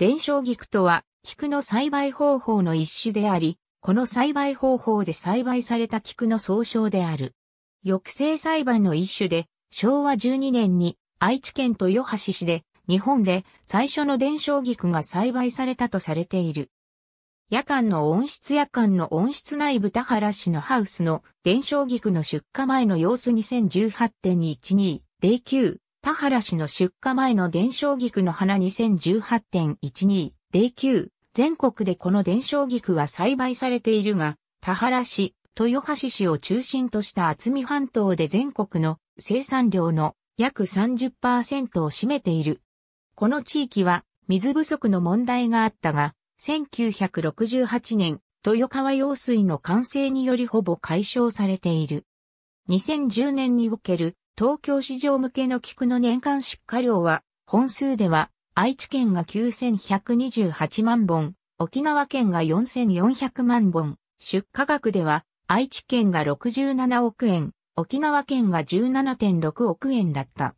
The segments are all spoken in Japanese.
伝承菊とは、菊の栽培方法の一種であり、この栽培方法で栽培された菊の総称である。抑制栽培の一種で、昭和12年に愛知県豊橋市で、日本で最初の伝承菊が栽培されたとされている。夜間の温室夜間の温室内部田原市のハウスの伝承菊の出荷前の様子2018.1209田原市の出荷前の伝承菊の花2018.1209。全国でこの伝承菊は栽培されているが、田原市、豊橋市を中心とした厚見半島で全国の生産量の約30%を占めている。この地域は水不足の問題があったが、1968年、豊川用水の完成によりほぼ解消されている。2010年における東京市場向けの菊の年間出荷量は、本数では、愛知県が9128万本、沖縄県が4400万本、出荷額では、愛知県が67億円、沖縄県が17.6億円だった。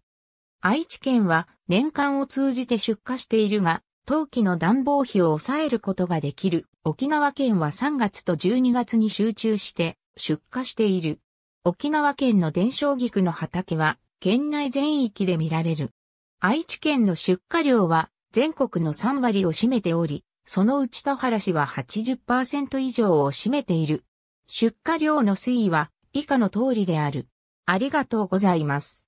愛知県は年間を通じて出荷しているが、冬季の暖房費を抑えることができる。沖縄県は3月と12月に集中して出荷している。沖縄県の伝承菊の畑は、県内全域で見られる。愛知県の出荷量は、全国の3割を占めており、そのうち田原市は80%以上を占めている。出荷量の推移は、以下の通りである。ありがとうございます。